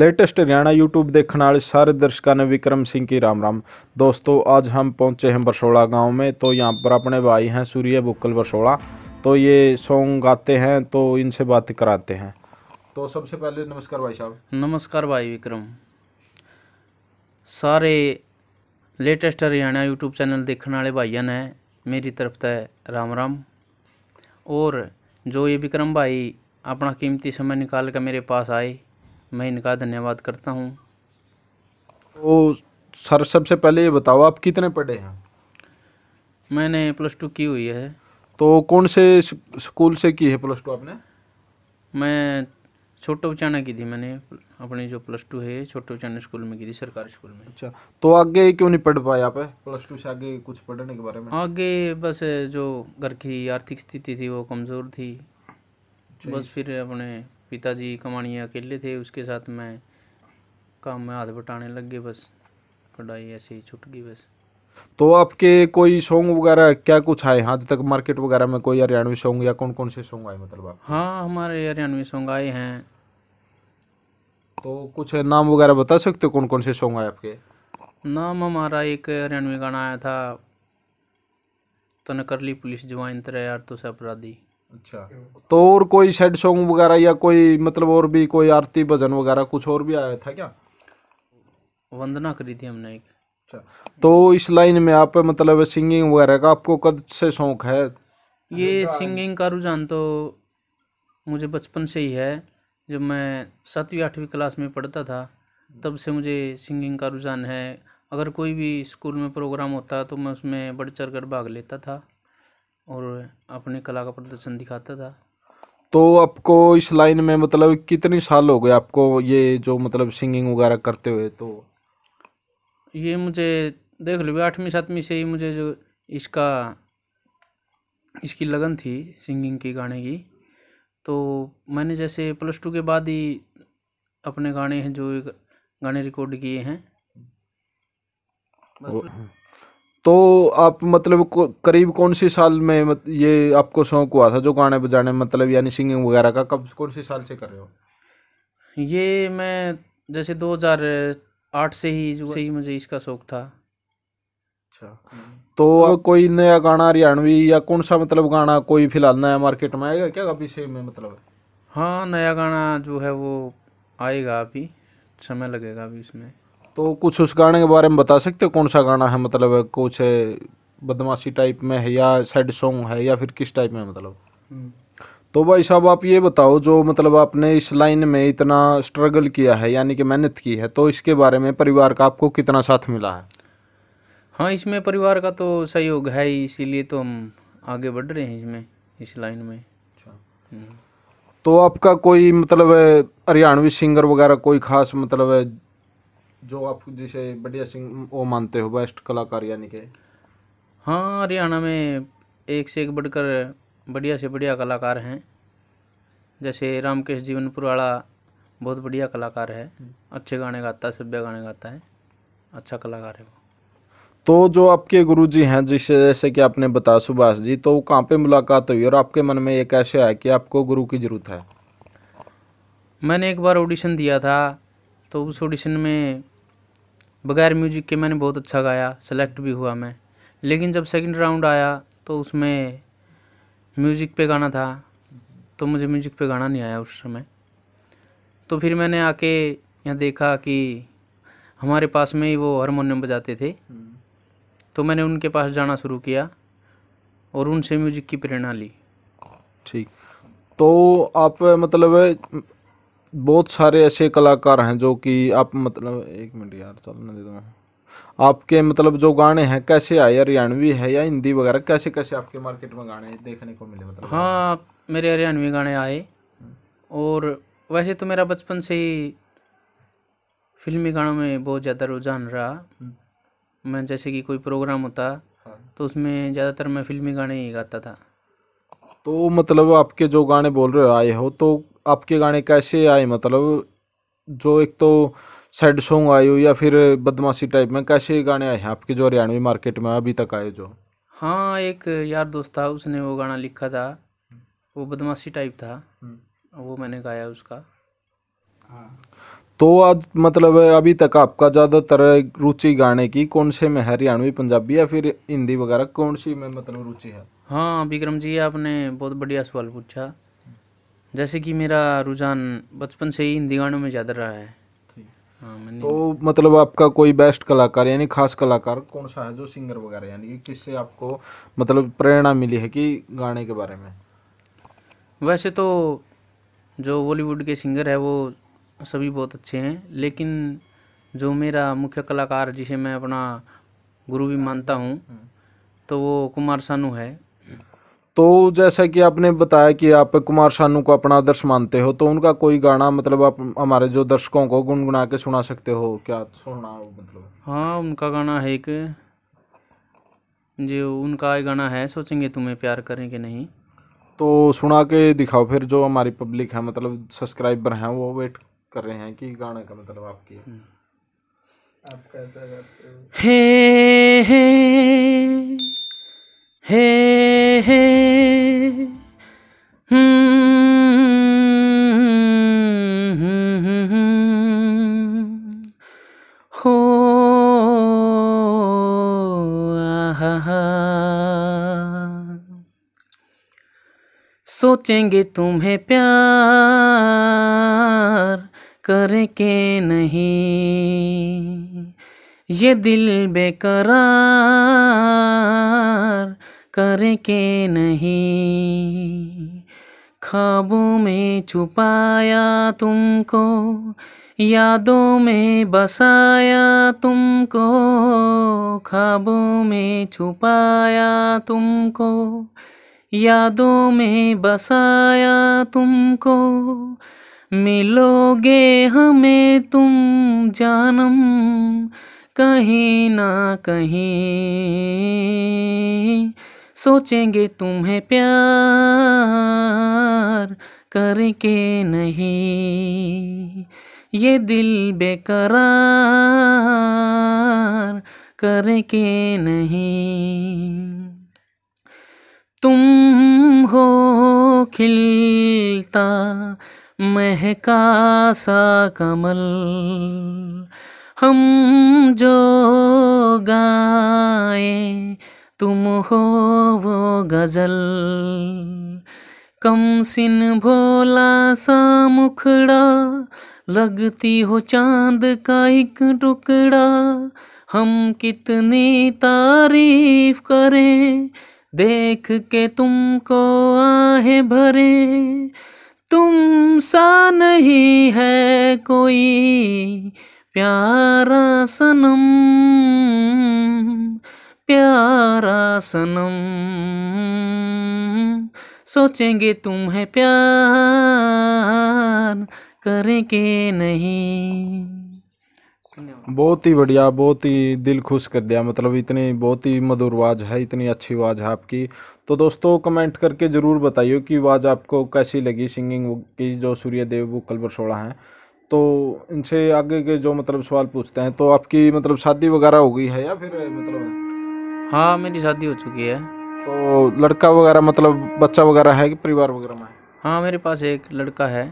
Latest Haryana YouTube देखने वाले सारे दर्शकों ने विक्रम सिंह की राम राम दोस्तों आज हम पहुंचे हैं बरसोड़ा गांव में तो यहाँ पर अपने भाई हैं सूर्य बुक्कल बरसोड़ा तो ये सॉन्ग गाते हैं तो इनसे बातें कराते हैं तो सबसे पहले नमस्कार भाई साहब नमस्कार भाई विक्रम सारे लेटेस्ट हरियाणा यूट्यूब चैनल देखने वाले भाइयों ने मेरी तरफ तो राम राम और जो ये विक्रम भाई अपना कीमती समय निकाल कर मेरे पास आए मैं इनका धन्यवाद करता हूँ तो सर सबसे पहले ये बताओ आप कितने पढ़े हैं मैंने प्लस टू की हुई है तो कौन से स्कूल से की है प्लस टू आपने मैं छोटो उचाना की थी मैंने अपनी जो प्लस टू है छोटो उचाना स्कूल में की थी सरकारी स्कूल में अच्छा तो आगे क्यों नहीं पढ़ पाए आप प्लस टू से आगे कुछ पढ़ने के बारे में आगे बस जो घर की आर्थिक स्थिति थी वो कमज़ोर थी बस फिर अपने पिताजी कमानी अकेले थे उसके साथ मैं काम में हाथ बटाने लग गए बस पढ़ाई ऐसे ही छुट गई बस तो आपके कोई सॉन्ग वगैरह क्या कुछ आए आज हाँ, तक मार्केट वगैरह में कोई हरियाणवी सॉन्ग या कौन कौन से सॉन्ग आए मतलब आप हाँ हमारे हरियाणवी सॉन्ग आए हैं तो कुछ नाम वगैरह बता सकते हो कौन कौन से सॉन्ग आए आपके नाम हमारा एक हरियाणवी गाना आया था तो न ली पुलिस जवान तरह यार तो से अपराधी अच्छा तो और कोई सैड सॉन्ग वगैरह या कोई मतलब और भी कोई आरती भजन वगैरह कुछ और भी आया था क्या वंदना करी थी हमने एक अच्छा तो इस लाइन में आप मतलब सिंगिंग वगैरह का आपको कद से शौक है ये सिंगिंग का रुझान तो मुझे बचपन से ही है जब मैं सातवीं आठवीं क्लास में पढ़ता था तब से मुझे सिंगिंग का रुझान है अगर कोई भी स्कूल में प्रोग्राम होता तो मैं उसमें बढ़ चढ़ कर भाग लेता था और अपने कला का प्रदर्शन दिखाता था तो आपको इस लाइन में मतलब कितने साल हो गए आपको ये जो मतलब सिंगिंग वगैरह करते हुए तो ये मुझे देख लो आठवीं सातवीं से ही मुझे जो इसका इसकी लगन थी सिंगिंग की गाने की तो मैंने जैसे प्लस टू के बाद ही अपने गाने हैं जो गाने रिकॉर्ड किए हैं तो आप मतलब करीब कौन से साल में ये आपको शौक हुआ था जो गाने बजाने मतलब यानी सिंगिंग वगैरह का कब कौन से साल से कर रहे हो ये मैं जैसे 2008 से ही जो से ही मुझे इसका शौक था अच्छा तो कोई नया गाना हरियाणवी या कौन सा मतलब गाना कोई फिलहाल नया मार्केट में आएगा क्या अभी से में मतलब हाँ नया गाना जो है वो आएगा अभी समय लगेगा अभी इसमें तो कुछ उस गाने के बारे में बता सकते हो कौन सा गाना है मतलब कुछ बदमाशी टाइप में है या सैड सॉन्ग है या फिर किस टाइप में मतलब हम्म। तो भाई साहब आप ये बताओ जो मतलब आपने इस लाइन में इतना स्ट्रगल किया है यानी कि मेहनत की है तो इसके बारे में परिवार का आपको कितना साथ मिला है हाँ इसमें परिवार का तो सहयोग है ही इसीलिए तो हम आगे बढ़ रहे हैं इसमें इस लाइन में अच्छा हम्म। तो आपका कोई मतलब हरियाणवी सिंगर वगैरह कोई खास मतलब जो आप जिसे बढ़िया सिंह वो मानते हो बेस्ट कलाकार यानी के हाँ हरियाणा में एक से एक बढ़कर बढ़िया से बढ़िया कलाकार हैं जैसे रामकेश जीवनपुर वाला बहुत बढ़िया कलाकार है हम्म। अच्छे गाने गाता है सभ्य गाने गाता है अच्छा कलाकार है वो तो जो आपके गुरु जी हैं जिससे जैसे कि आपने बताया सुभाष जी तो कहाँ पे मुलाकात हुई और आपके मन में ये कैसे आया कि आपको गुरु की ज़रूरत है मैंने एक बार ऑडिशन दिया था तो उस ऑडिशन में बगैर म्यूजिक के मैंने बहुत अच्छा गाया सेलेक्ट भी हुआ मैं लेकिन जब सेकंड राउंड आया तो उसमें म्यूजिक पे गाना था तो मुझे म्यूजिक पे गाना नहीं आया उस समय तो फिर मैंने आके यहाँ देखा कि हमारे पास में ही वो हारमोनियम बजाते थे तो मैंने उनके पास जाना शुरू किया और उनसे म्यूजिक की प्रेरणा ली ठीक तो आप मतलब बहुत सारे ऐसे कलाकार हैं जो कि आप मतलब एक मिनट यार तो मैं दे दो आपके मतलब जो गाने हैं कैसे आए हरियाणवी है या हिंदी वगैरह कैसे कैसे आपके मार्केट में गाने देखने को मिले मतलब हाँ मेरे हरियाणवी गाने आए और वैसे तो मेरा बचपन से ही फिल्मी गानों में बहुत ज़्यादा रुझान रहा मैं जैसे कि कोई प्रोग्राम होता हाँ। तो उसमें ज़्यादातर मैं फिल्मी गाने ही गाता था तो मतलब आपके जो गाने बोल रहे हो आए हो तो आपके गाने कैसे आए मतलब जो एक तो सैड सॉन्ग आए हो या फिर बदमाशी टाइप में कैसे गाने आए हैं आपके जो हरियाणवी मार्केट में अभी तक आए जो हाँ एक यार दोस्त था उसने वो गाना लिखा था वो बदमाशी टाइप था हम्म। वो मैंने गाया उसका हाँ तो आज मतलब अभी तक आपका ज़्यादातर रुचि गाने की कौन से में हरियाणवी पंजाबी या फिर हिंदी वगैरह कौन सी में मतलब रुचि है हाँ विक्रम जी आपने बहुत बढ़िया सवाल पूछा जैसे कि मेरा रुझान बचपन से ही हिंदी गानों में ज़्यादा रहा है हाँ, तो मतलब आपका कोई बेस्ट कलाकार यानी खास कलाकार कौन सा है जो सिंगर वगैरह यानी किससे आपको मतलब प्रेरणा मिली है कि गाने के बारे में वैसे तो जो बॉलीवुड के सिंगर है वो सभी बहुत अच्छे हैं लेकिन जो मेरा मुख्य कलाकार जिसे मैं अपना गुरु भी मानता हूँ हम्म। तो वो कुमार सानू है तो जैसा कि आपने बताया कि आप कुमार शानू को अपना आदर्श मानते हो तो उनका कोई गाना मतलब आप हमारे जो दर्शकों को गुनगुना के सुना सकते हो क्या सुना मतलब हाँ उनका गाना है एक जी उनका गाना है सोचेंगे तुम्हें प्यार करें कि नहीं तो सुना के दिखाओ फिर जो हमारी पब्लिक है मतलब सब्सक्राइबर हैं वो वेट कर रहे हैं कि गाने का मतलब आपकी आप कैसा करते हो हे हे हे हे हम्म, हम्म, हम्म। सोचेंगे तुम्हें प्यार के नहीं ये दिल बेकरार करके नहीं ख्वाबों में छुपाया तुमको यादों में बसाया तुमको ख्वाबों में छुपाया तुमको यादों में बसाया तुमको मिलोगे हमें तुम जानम कहीं ना कहीं सोचेंगे तुम्हें प्यार करके नहीं ये दिल बेकरार करके नहीं तुम हो खिलता महका सा कमल हम जो गाए तुम हो वो गज़ल कम सिन भोला सा मुखड़ा लगती हो चांद का एक टुकड़ा हम कितनी तारीफ करें देख के तुमको आहे भरे तुम सा नहीं है कोई प्यारा सनम प्यारा सनम सोचेंगे है प्यार के नहीं बहुत ही बढ़िया बहुत ही दिल खुश कर दिया मतलब इतनी बहुत ही मधुर आवाज़ है इतनी अच्छी आवाज़ है आपकी तो दोस्तों कमेंट करके ज़रूर बताइए कि आवाज़ आपको कैसी लगी सिंगिंग की जो सूर्य वो कल बरसोड़ा हैं तो इनसे आगे के जो मतलब सवाल पूछते हैं तो आपकी मतलब शादी वगैरह हो गई है या फिर मतलब हाँ मेरी शादी हो चुकी है तो लड़का वगैरह मतलब बच्चा वगैरह है कि परिवार वगैरह में हाँ मेरे पास एक लड़का है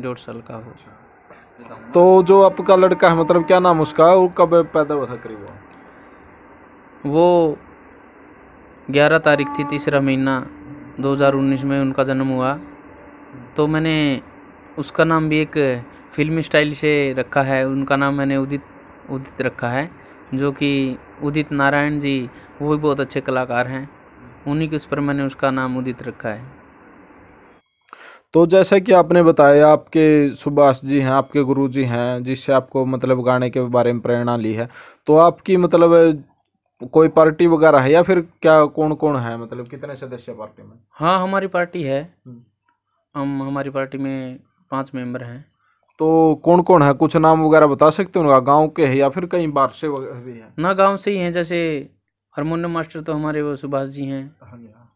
डेढ़ साल का हो तो जो आपका लड़का है मतलब क्या नाम उसका वो कब पैदा हुआ था करीब वो ग्यारह तारीख थी तीसरा महीना 2019 में उनका जन्म हुआ तो मैंने उसका नाम भी एक फिल्मी स्टाइल से रखा है उनका नाम मैंने उदित उदित रखा है जो कि उदित नारायण जी वो भी बहुत अच्छे कलाकार हैं उन्हीं के उस पर मैंने उसका नाम उदित रखा है तो जैसा कि आपने बताया आपके सुभाष जी हैं आपके गुरु जी हैं जिससे आपको मतलब गाने के बारे में प्रेरणा ली है तो आपकी मतलब कोई पार्टी वगैरह है या फिर क्या कौन कौन है मतलब कितने सदस्य पार्टी में हाँ हमारी पार्टी है हम्म। हम हमारी पार्टी में पांच मेंबर हैं तो कौन कौन है कुछ नाम वगैरह बता सकते हो गाँव के है या फिर कहीं बाहर से भी है ना गाँव से ही हैं जैसे हारमोनियम मास्टर तो हमारे वो सुभाष जी हैं हाँ हाँ।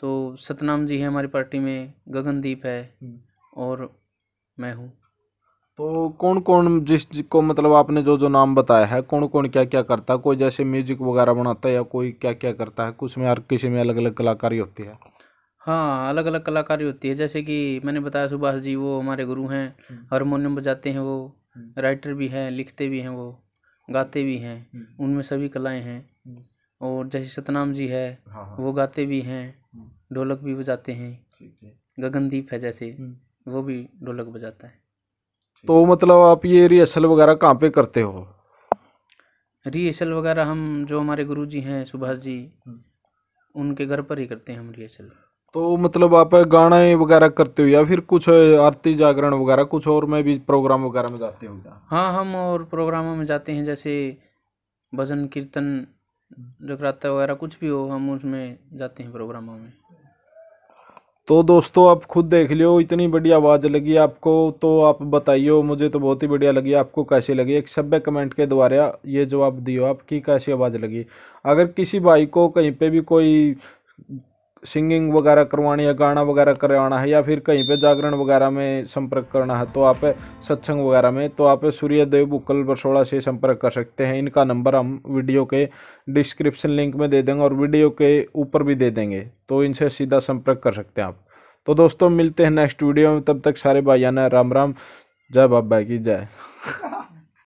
तो सतनाम जी हैं हमारी पार्टी में गगनदीप है हम्म। और मैं हूँ तो कौन कौन जिस को मतलब आपने जो जो नाम बताया है कौन कौन क्या क्या करता है कोई जैसे म्यूजिक वगैरह बनाता है या कोई क्या क्या करता है कुछ में हर किसी में अलग अलग कलाकारी होती है हाँ, अलग-अलग कलाकारी होती है जैसे कि मैंने बताया सुभाष जी वो हमारे गुरु हैं, हम्म। हारमोनियम बजाते हैं वो, हम्म। राइटर भी हैं, लिखते भी हैं वो, गाते भी हैं, हम्म। उनमें सभी कलाएँ हैं। और जैसे सतनाम जी है, हाँ, हाँ, वो गाते भी हैं, ढोलक भी बजाते हैं। गगनदीप है जैसे, वो भी ढोलक बजाता है। तो मतलब आप ये रिहर्सल वगैरह कहाँ पे करते हो? रिहर्सल वगैरह हम जो हमारे गुरु जी हैं सुभाष जी, उनके घर पर ही करते हैं हम रिहर्सल। तो मतलब आप गाना वगैरह करते हो या फिर कुछ आरती जागरण वगैरह कुछ और में भी प्रोग्राम वगैरह में जाते हो क्या हाँ हम और प्रोग्रामों में जाते हैं जैसे भजन कीर्तन जगराता वगैरह कुछ भी हो हम उसमें जाते हैं प्रोग्रामों में तो दोस्तों आप खुद देख लियो इतनी बढ़िया आवाज़ लगी आपको तो आप बताइयो मुझे तो बहुत ही बढ़िया लगी आपको कैसी लगी एक सभ्य कमेंट के द्वारा ये जवाब दियो आपकी कैसी आवाज़ लगी अगर किसी भाई को कहीं पे भी कोई सिंगिंग वगैरह करवानी है गाना वगैरह करवाना है या फिर कहीं पे जागरण वगैरह में संपर्क करना है तो आप सत्संग वगैरह में तो आप सूर्यदेव बुक्कल बरसोड़ा से संपर्क कर सकते हैं इनका नंबर हम वीडियो के डिस्क्रिप्शन लिंक में दे देंगे और वीडियो के ऊपर भी दे देंगे तो इनसे सीधा संपर्क कर सकते हैं आप तो दोस्तों मिलते हैं नेक्स्ट वीडियो में तब तक सारे भाइयाना राम राम जय बाबा की जय